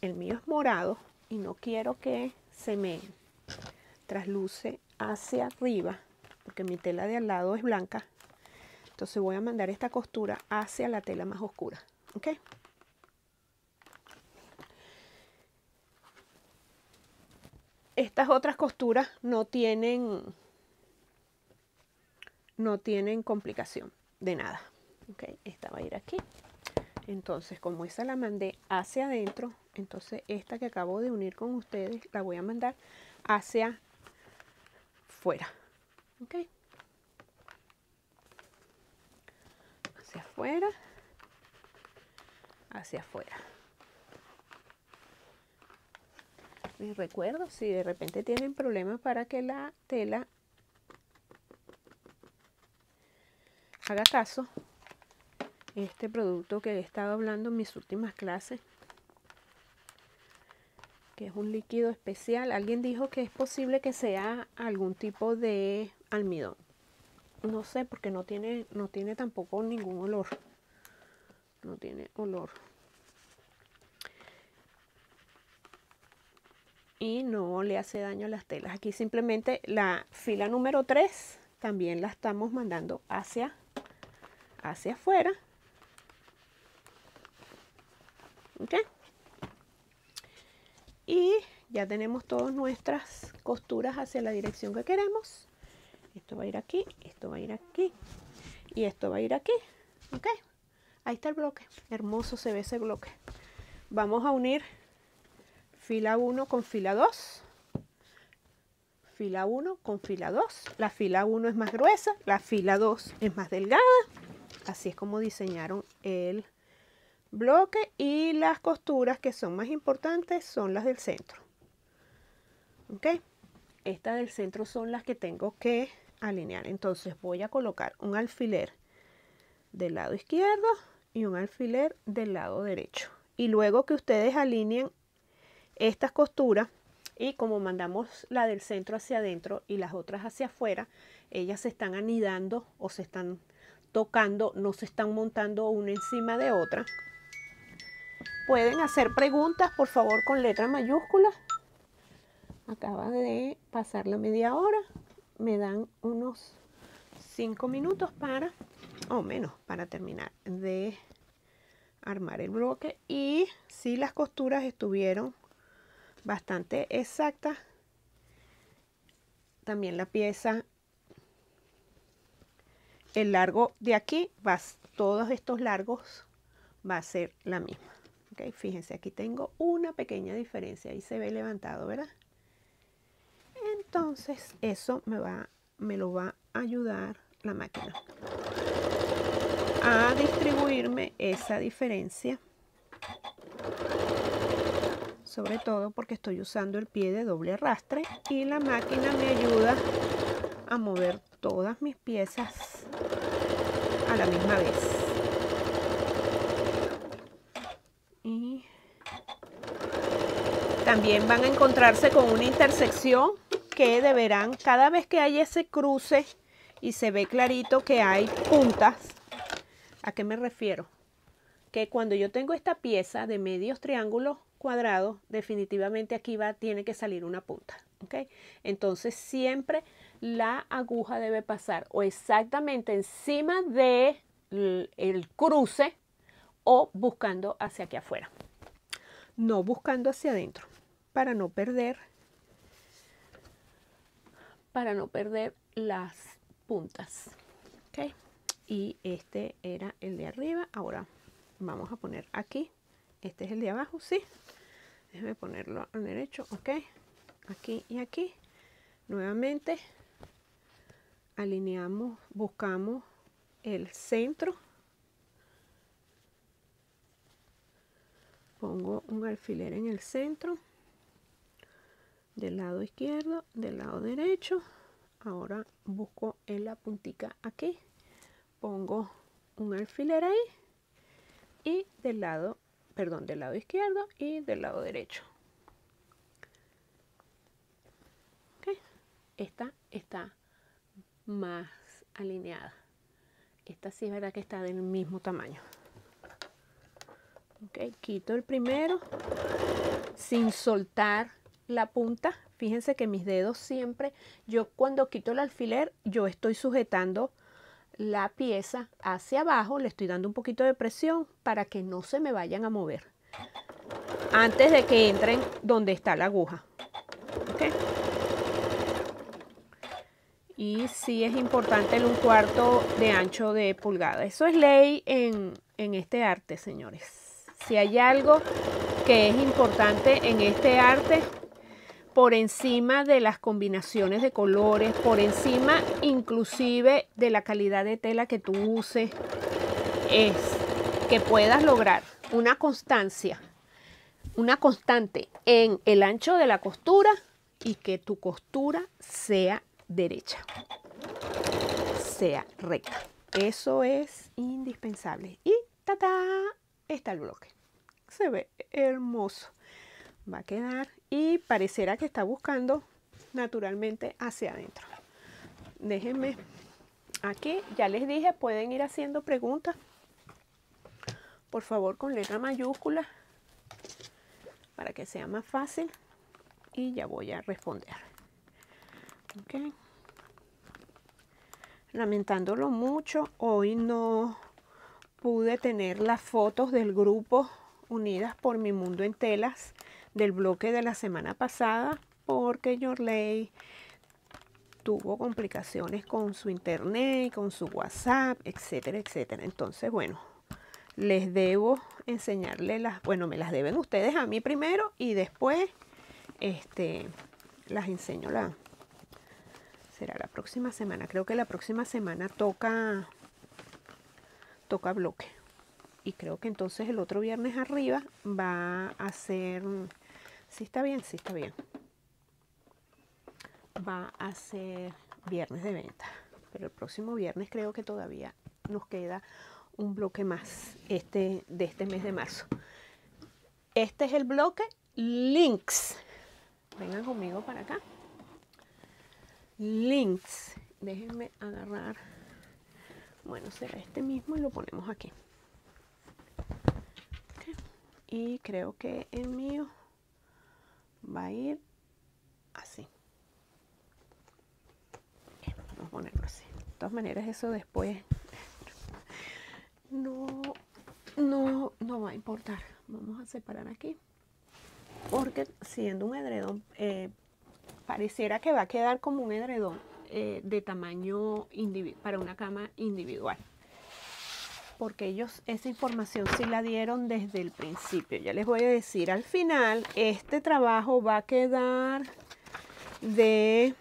el mío es morado y no quiero que se me trasluce hacia arriba, porque mi tela de al lado es blanca, entonces voy a mandar esta costura hacia la tela más oscura, ¿ok? Estas otras costuras no tienen no tienen complicación de nada. Okay, esta va a ir aquí. Entonces, como esa la mandé hacia adentro, entonces esta que acabo de unir con ustedes la voy a mandar hacia fuera. Hacia afuera. Hacia afuera. Les recuerdo, si de repente tienen problemas para que la tela haga caso este producto que he estado hablando en mis últimas clases que es un líquido especial alguien dijo que es posible que sea algún tipo de almidón no sé porque no tiene no tiene tampoco ningún olor no tiene olor y no le hace daño a las telas aquí simplemente la fila número 3 también la estamos mandando hacia hacia afuera. ¿Okay? Y ya tenemos todas nuestras costuras hacia la dirección que queremos. Esto va a ir aquí, esto va a ir aquí y esto va a ir aquí. ¿Ok? Ahí está el bloque. Hermoso se ve ese bloque. Vamos a unir fila 1 con fila 2. Fila 1 con fila 2. La fila 1 es más gruesa, la fila 2 es más delgada así es como diseñaron el bloque y las costuras que son más importantes son las del centro. ¿Ok? Estas del centro son las que tengo que alinear. Entonces voy a colocar un alfiler del lado izquierdo y un alfiler del lado derecho. Y luego que ustedes alineen estas costuras y como mandamos la del centro hacia adentro y las otras hacia afuera, ellas se están anidando o se están tocando, no se están montando una encima de otra. Pueden hacer preguntas, por favor, con letra mayúscula. Acaba de pasar la media hora. Me dan unos 5 minutos para, o menos, para terminar de armar el bloque. Y si las costuras estuvieron bastante exactas, también la pieza el largo de aquí, vas todos estos largos va a ser la misma. ¿okay? Fíjense, aquí tengo una pequeña diferencia, ahí se ve levantado, ¿verdad? Entonces, eso me, va, me lo va a ayudar la máquina a distribuirme esa diferencia sobre todo porque estoy usando el pie de doble arrastre y la máquina me ayuda a mover todas mis piezas la misma vez. también van a encontrarse con una intersección que deberán, cada vez que hay ese cruce y se ve clarito que hay puntas, ¿a qué me refiero? Que cuando yo tengo esta pieza de medios triángulos cuadrados, definitivamente aquí va, tiene que salir una punta. Entonces siempre la aguja debe pasar o exactamente encima del de el cruce o buscando hacia aquí afuera, no buscando hacia adentro para no perder para no perder las puntas. Y este era el de arriba. Ahora vamos a poner aquí. Este es el de abajo, sí. Déjeme ponerlo al derecho, ok aquí y aquí nuevamente alineamos buscamos el centro pongo un alfiler en el centro del lado izquierdo del lado derecho ahora busco en la puntica aquí pongo un alfiler ahí y del lado perdón del lado izquierdo y del lado derecho Esta está más alineada. Esta sí es verdad que está del mismo tamaño. Ok, quito el primero sin soltar la punta. Fíjense que mis dedos siempre, yo cuando quito el alfiler, yo estoy sujetando la pieza hacia abajo, le estoy dando un poquito de presión para que no se me vayan a mover antes de que entren donde está la aguja. y sí es importante el un cuarto de ancho de pulgada. Eso es ley en, en, este arte, señores. Si hay algo que es importante en este arte, por encima de las combinaciones de colores, por encima inclusive de la calidad de tela que tú uses, es que puedas lograr una constancia, una constante en el ancho de la costura y que tu costura sea derecha sea recta. Eso es indispensable. Y ta ta Está el bloque. Se ve hermoso. Va a quedar y parecerá que está buscando naturalmente hacia adentro. Déjenme aquí, ya les dije, pueden ir haciendo preguntas. Por favor, con letra mayúscula para que sea más fácil y ya voy a responder lamentándolo mucho, hoy no pude tener las fotos del grupo unidas por mi mundo en telas del bloque de la semana pasada porque Yorley tuvo complicaciones con su internet, con su WhatsApp, etcétera, etcétera. Entonces, bueno, les debo enseñarles las, bueno, me las deben ustedes a mí primero y después este, las enseño la, será la próxima semana. Creo que la próxima semana toca toca bloque. Y creo que entonces el otro viernes arriba va a ser si ¿sí está bien, si ¿Sí está bien. Va a ser viernes de venta, pero el próximo viernes creo que todavía nos queda un bloque más este de este mes de marzo. Este es el bloque links. Vengan conmigo para acá links. Déjenme agarrar. Bueno, será este mismo y lo ponemos aquí. Y creo que el mío va a ir así. vamos a ponerlo así. De todas maneras, eso después no, no, no va a importar. Vamos a separar aquí. Porque siendo un edredón eh, pareciera que va a quedar como un edredón eh, de tamaño para una cama individual. Porque ellos esa información sí la dieron desde el principio. Ya les voy a decir al final, este trabajo va a quedar de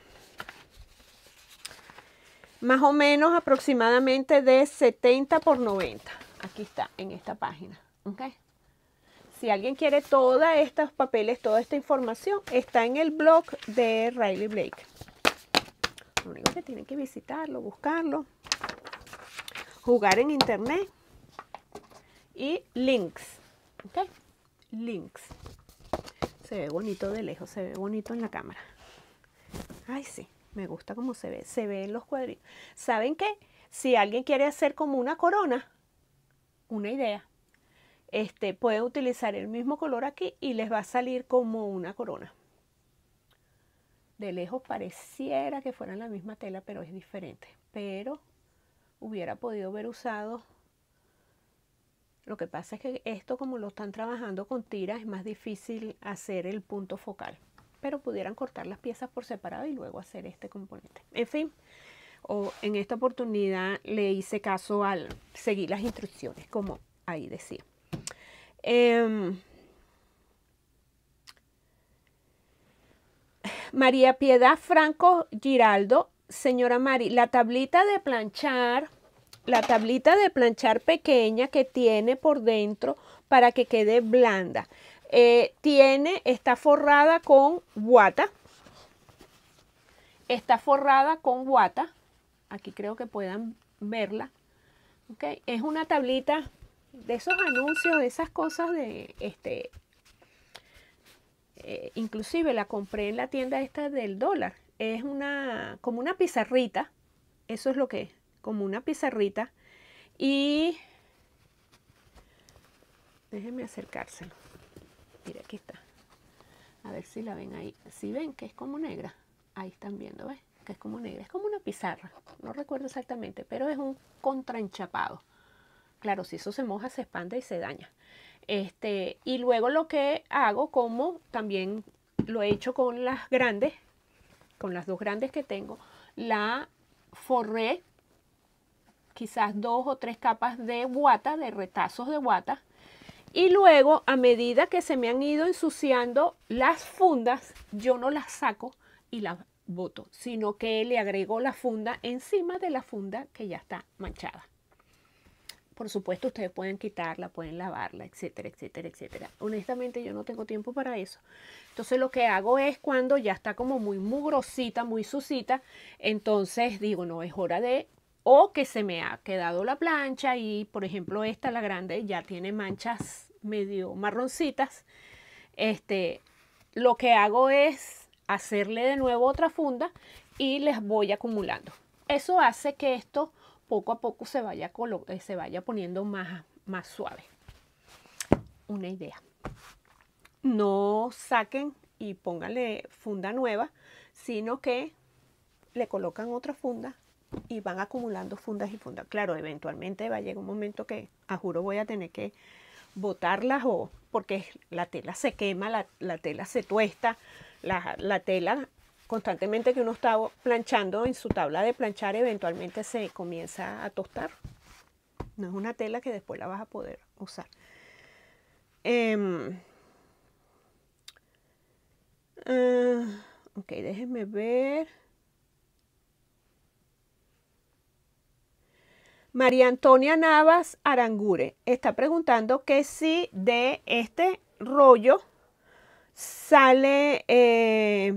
más o menos aproximadamente de 70 por 90. Aquí está, en esta página. ¿okay? si alguien quiere todos estos papeles, toda esta información, está en el blog de Riley Blake. Lo único que tienen que visitarlo, buscarlo, jugar en internet y links. ¿Ok? Links. Se ve bonito de lejos, se ve bonito en la cámara. Ay, sí, me gusta cómo se ve. Se ve en los cuadritos. ¿Saben qué? Si alguien quiere hacer como una corona, una idea este, utilizar el mismo color aquí y les va a salir como una corona. De lejos pareciera que fueran la misma tela, pero es diferente. Pero hubiera podido haber usado. Lo que pasa es que esto como lo están trabajando con tiras es más difícil hacer el punto focal. Pero pudieran cortar las piezas por separado y luego hacer este componente. En fin, o en esta oportunidad le hice caso al seguir las instrucciones como ahí decía. Em, María Piedad Franco Giraldo, señora Mari, la tablita de planchar, la tablita de planchar pequeña que tiene por dentro para que quede blanda. Eh, tiene, está forrada con guata. Está forrada con guata. Aquí creo que puedan verla. Okay. Es una tablita de esos anuncios, de esas cosas de este. Eh, inclusive la compré en la tienda esta del dólar. Es una, como una pizarrita. Eso es lo que es, como una pizarrita. Y déjenme acercárselo. Mira, aquí está. A ver si la ven ahí. Si ven que es como negra. Ahí están viendo, ¿ves? Que es como negra. Es como una pizarra. No recuerdo exactamente, pero es un contraenchapado. Claro, si eso se moja, se expande y se daña. Este, y luego lo que hago, como también lo he hecho con las grandes, con las dos grandes que tengo, la forré quizás dos o tres capas de guata, de retazos de guata, y luego, a medida que se me han ido ensuciando las fundas, yo no las saco y las boto, sino que le agrego la funda encima de la funda que ya está manchada. Por supuesto, ustedes pueden quitarla, pueden lavarla, etcétera, etcétera, etcétera. Honestamente, yo no tengo tiempo para eso. Entonces, lo que hago es cuando ya está como muy mugrosita, muy sucita, entonces digo, no, es hora de o que se me ha quedado la plancha y, por ejemplo, esta, la grande, ya tiene manchas medio marroncitas. Este, lo que hago es hacerle de nuevo otra funda y les voy acumulando. Eso hace que esto poco a poco se vaya, eh, se vaya poniendo más, más suave. Una idea. No saquen y pónganle funda nueva, sino que le colocan otra funda y van acumulando fundas y fundas. Claro, eventualmente va a llegar un momento que, a juro, voy a tener que botarlas o porque la tela se quema, la, tela se tuesta, la, la, tela constantemente que uno está planchando en su tabla de planchar, eventualmente se comienza a tostar. No es una tela que después la vas a poder usar. Em, ah, ok, déjenme ver. María Antonia Navas Arangure está preguntando que si de este rollo sale eh,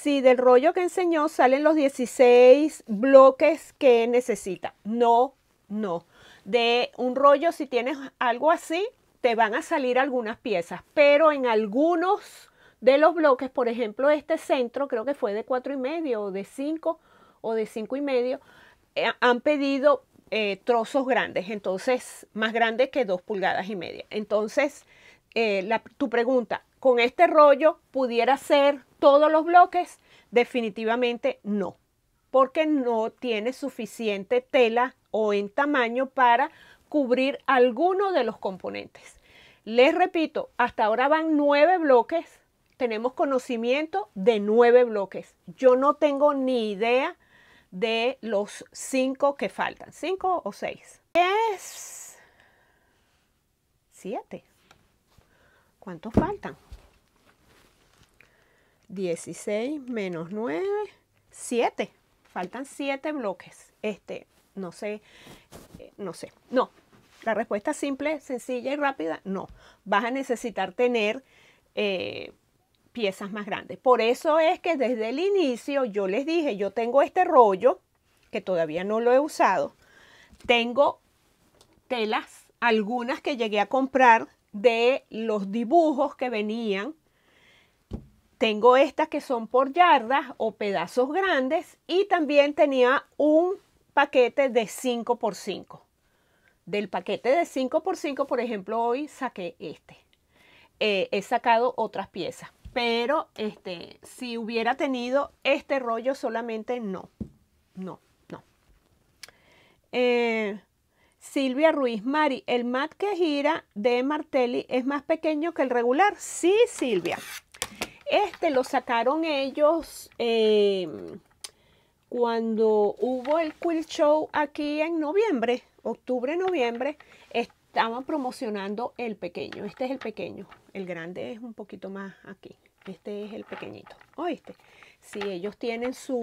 si del rollo que enseñó salen los 16 bloques que necesita. No, no. De un rollo, si tienes algo así, te van a salir algunas piezas, pero en algunos de los bloques, por ejemplo, este centro, creo que fue de cuatro y medio o de 5 o de cinco y medio, eh, han pedido eh, trozos grandes, entonces más grandes que dos pulgadas y media. Entonces, eh, tu pregunta, con este rollo pudiera ser todos los bloques? Definitivamente no, porque no tiene suficiente tela o en tamaño para cubrir alguno de los componentes. Les repito, hasta ahora van nueve bloques, tenemos conocimiento de nueve bloques. Yo no tengo ni idea de los cinco que faltan, cinco o seis. Es siete. ¿Cuántos faltan? 16 menos 9, 7. Faltan 7 bloques. Este, no sé, eh, no sé. No, la respuesta simple, sencilla y rápida, no. Vas a necesitar tener eh, piezas más grandes. Por eso es que desde el inicio yo les dije, yo tengo este rollo, que todavía no lo he usado. Tengo telas, algunas que llegué a comprar de los dibujos que venían tengo estas que son por yardas o pedazos grandes y también tenía un paquete de 5 por 5. Del paquete de 5 por 5, por ejemplo, hoy saqué este. Eh, he sacado otras piezas, pero este, si hubiera tenido este rollo solamente, no, no, no. Eh, Silvia Ruiz, Mari, ¿el mat que gira de Martelli es más pequeño que el regular? Sí, Silvia, este lo sacaron ellos em, cuando hubo el Quill Show aquí en noviembre, octubre, noviembre. Estaban promocionando el pequeño. Este es el pequeño. El grande es un poquito más aquí. Este es el pequeñito. ¿Oíste? Si ellos tienen su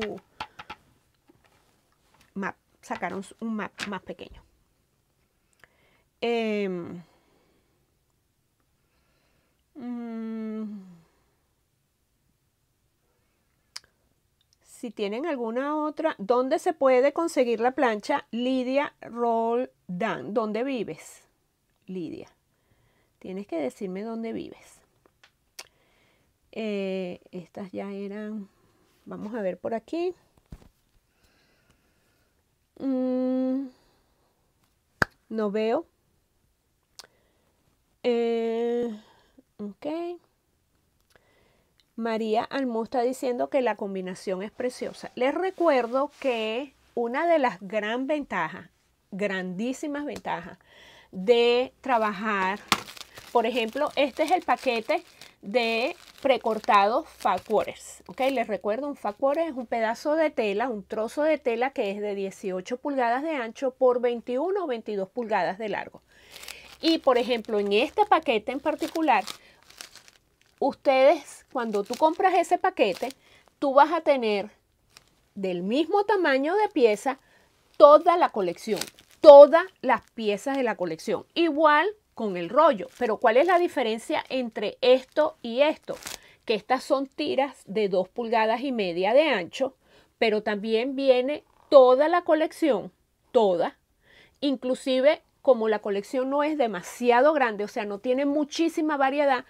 map, sacaron un map más pequeño. Em, mm, si tienen alguna otra, ¿dónde se puede conseguir la plancha Lidia Roldán? ¿Dónde vives, Lidia? Tienes que decirme dónde vives. Eh, estas ya eran, vamos a ver por aquí. Mm, no veo. Eh, ok. María Almú está diciendo que la combinación es preciosa. Les recuerdo que una de las gran ventajas, grandísimas ventajas de trabajar, por ejemplo, este es el paquete de precortados facuores ¿ok? Les recuerdo, un fat es un pedazo de tela, un trozo de tela que es de 18 pulgadas de ancho por 21 o 22 pulgadas de largo. Y por ejemplo, en este paquete en particular, ustedes, cuando tú compras ese paquete, tú vas a tener del mismo tamaño de pieza toda la colección, todas las piezas de la colección. Igual con el rollo, pero ¿cuál es la diferencia entre esto y esto? Que estas son tiras de 2 pulgadas y media de ancho, pero también viene toda la colección, toda, inclusive como la colección no es demasiado grande, o sea, no tiene muchísima variedad,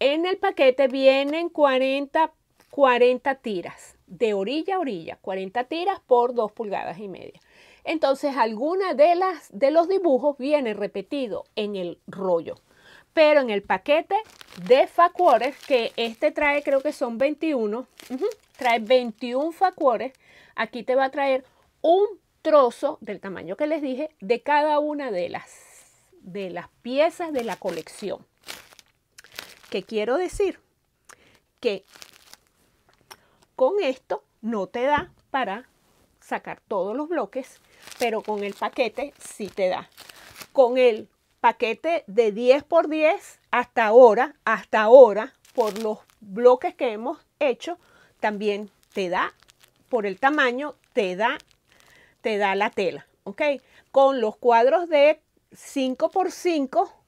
en el paquete vienen 40, 40 tiras, de orilla a orilla, 40 tiras por 2 pulgadas y media. Entonces, alguna de las de los dibujos viene repetido en el rollo. Pero en el paquete de facuores, que este trae, creo que son 21, trae 21 facuores, aquí te va a traer un trozo del tamaño que les dije de cada una de las, de las piezas de la colección. ¿Qué quiero decir? Que con esto no te da para sacar todos los bloques, pero con el paquete sí te da. Con el paquete de 10 por 10 hasta ahora, hasta ahora, por los bloques que hemos hecho, también te da, por el tamaño, te da, te da la tela. ¿Ok? Con los cuadros de 5 por 5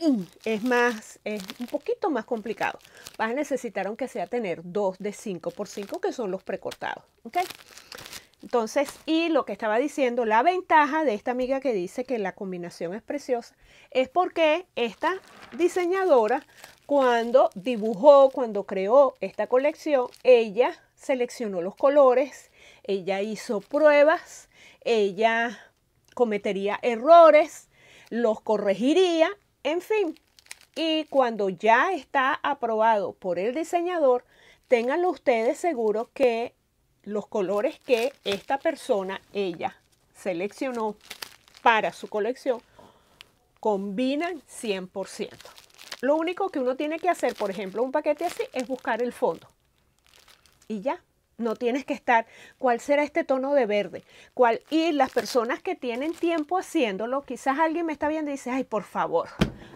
Mm, es más, es un poquito más complicado. Vas a necesitar, aunque sea, tener dos de 5 por 5 que son los precortados. ¿ok? Entonces, y lo que estaba diciendo, la ventaja de esta amiga que dice que la combinación es preciosa, es porque esta diseñadora, cuando dibujó, cuando creó esta colección, ella seleccionó los colores, ella hizo pruebas, ella cometería errores, los corregiría en fin, y cuando ya está aprobado por el diseñador, tenganlo ustedes seguro que los colores que esta persona, ella, seleccionó para su colección, combinan 100%. Lo único que uno tiene que hacer, por ejemplo, un paquete así, es buscar el fondo. Y ya, no tienes que estar, ¿cuál será este tono de verde? ¿Cuál? Y las personas que tienen tiempo haciéndolo, quizás alguien me está viendo y dice, ay, por favor,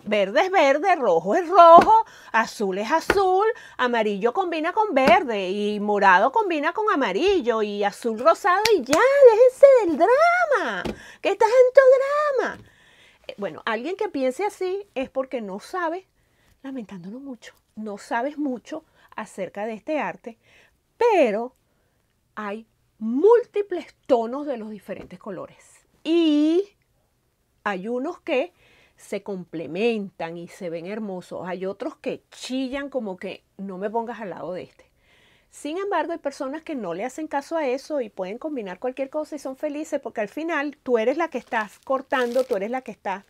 verde es verde, rojo es rojo, azul es azul, amarillo combina con verde y morado combina con amarillo y azul rosado y ya, déjense del drama, que estás en tu drama. Eh, bueno, alguien que piense así es porque no sabe, lamentándolo mucho, no sabes mucho acerca de este arte pero hay múltiples tonos de los diferentes colores y hay unos que se complementan y se ven hermosos, hay otros que chillan como que no me pongas al lado de este. Sin embargo, hay personas que no le hacen caso a eso y pueden combinar cualquier cosa y son felices porque al final tú eres la que estás cortando, tú eres la que estás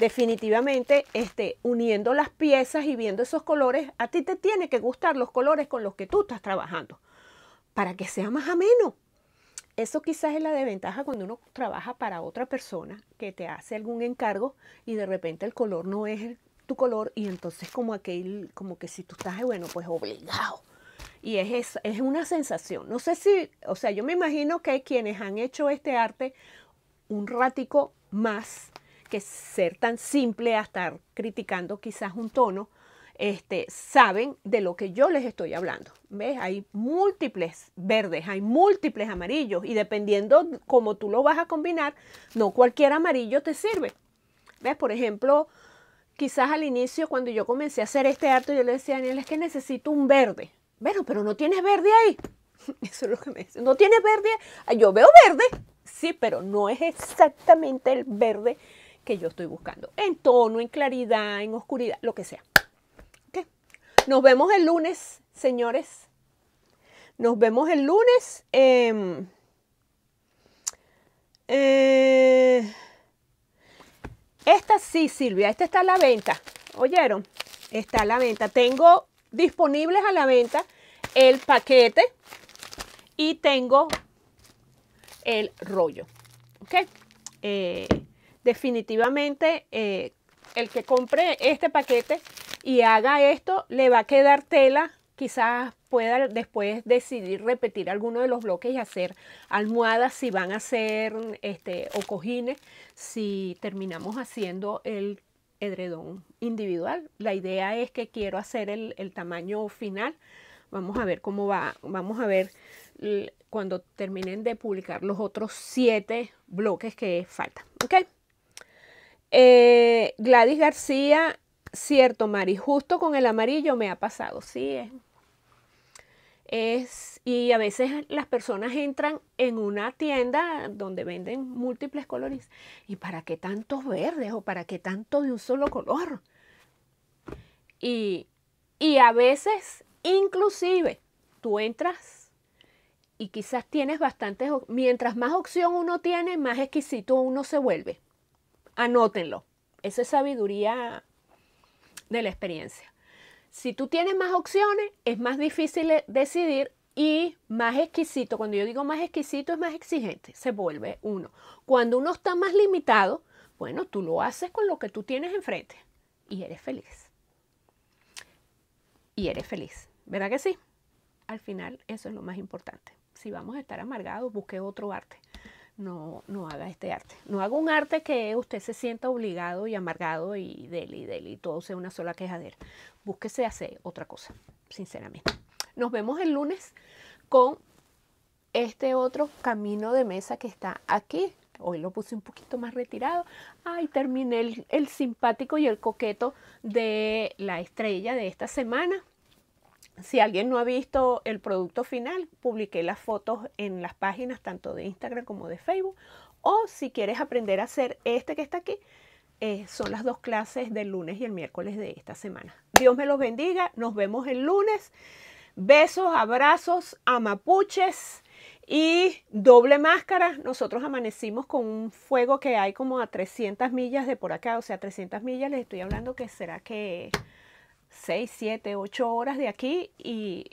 definitivamente este, uniendo las piezas y viendo esos colores. A ti te tiene que gustar los colores con los que tú estás trabajando para que sea más ameno. Eso quizás es la desventaja cuando uno trabaja para otra persona que te hace algún encargo y de repente el color no es tu color y entonces como aquel, como que si tú estás, bueno, pues obligado. Y es, es una sensación. No sé si, o sea, yo me imagino que quienes han hecho este arte un ratico más que ser tan simple a estar criticando quizás un tono, este, saben de lo que yo les estoy hablando. ¿Ves? Hay múltiples verdes, hay múltiples amarillos y dependiendo cómo tú lo vas a combinar, no cualquier amarillo te sirve. ¿Ves? Por ejemplo, quizás al inicio cuando yo comencé a hacer este arte, yo le decía a Daniel, es que necesito un verde. Bueno, pero no tienes verde ahí. [LAUGHS] Eso es lo que me dicen. No tienes verde. Ah, yo veo verde. Sí, pero no es exactamente el verde que yo estoy buscando. En tono, en claridad, en oscuridad, lo que sea. Nos vemos el lunes, señores. Nos vemos el lunes. Em, eh, esta sí, Silvia, esta está a la venta. ¿Oyeron? Está a la venta. Tengo disponibles a la venta el paquete y tengo el rollo. ¿Ok? Eh, definitivamente, eh, el que compre este paquete y haga esto, le va a quedar tela, quizás pueda después decidir repetir alguno de los bloques y hacer almohadas si van a ser este, o cojines, si terminamos haciendo el edredón individual. La idea es que quiero hacer el, tamaño final. Vamos a ver cómo va, vamos a ver cuando terminen de publicar los otros siete bloques que faltan. ¿Ok? Eh, Gladys García Cierto, Mari, justo con el amarillo me ha pasado, sí. Es, eh. es, y a veces las personas entran en una tienda donde venden múltiples colores. ¿Y para qué tantos verdes o para qué tanto de un solo color? Y, y a veces, inclusive, tú entras y quizás tienes bastantes, mientras más opción uno tiene, más exquisito uno se vuelve. Anótenlo. Esa es sabiduría de la experiencia. Si tú tienes más opciones, es más difícil decidir y más exquisito. Cuando yo digo más exquisito, es más exigente, se vuelve uno. Cuando uno está más limitado, bueno, tú lo haces con lo que tú tienes enfrente y eres feliz. Y eres feliz, ¿verdad que sí? Al final, eso es lo más importante. Si vamos a estar amargados, busque otro arte no, no haga este arte. No haga un arte que usted se sienta obligado y amargado y deli y y todo sea una sola quejadera. Búsquese hacer otra cosa, sinceramente. Nos vemos el lunes con este otro camino de mesa que está aquí. Hoy lo puse un poquito más retirado. Ay, terminé el, el simpático y el coqueto de la estrella de esta semana si alguien no ha visto el producto final, publiqué las fotos en las páginas tanto de Instagram como de Facebook. O si quieres aprender a hacer este que está aquí, eh, son las dos clases del lunes y el miércoles de esta semana. Dios me los bendiga, nos vemos el lunes. Besos, abrazos, amapuches y doble máscara. Nosotros amanecimos con un fuego que hay como a 300 millas de por acá, o sea, 300 millas, les estoy hablando que será que... 6, 7, 8 horas de aquí y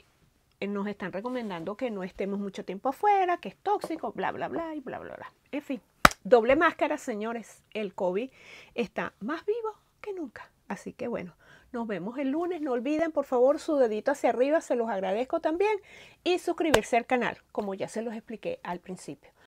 eh, nos están recomendando que no estemos mucho tiempo afuera, que es tóxico, bla, bla, bla y bla, bla, bla. En fin, doble máscara, señores. El COVID está más vivo que nunca. Así que bueno, nos vemos el lunes. No olviden, por favor, su dedito hacia arriba, se los agradezco también. Y suscribirse al canal, como ya se los expliqué al principio.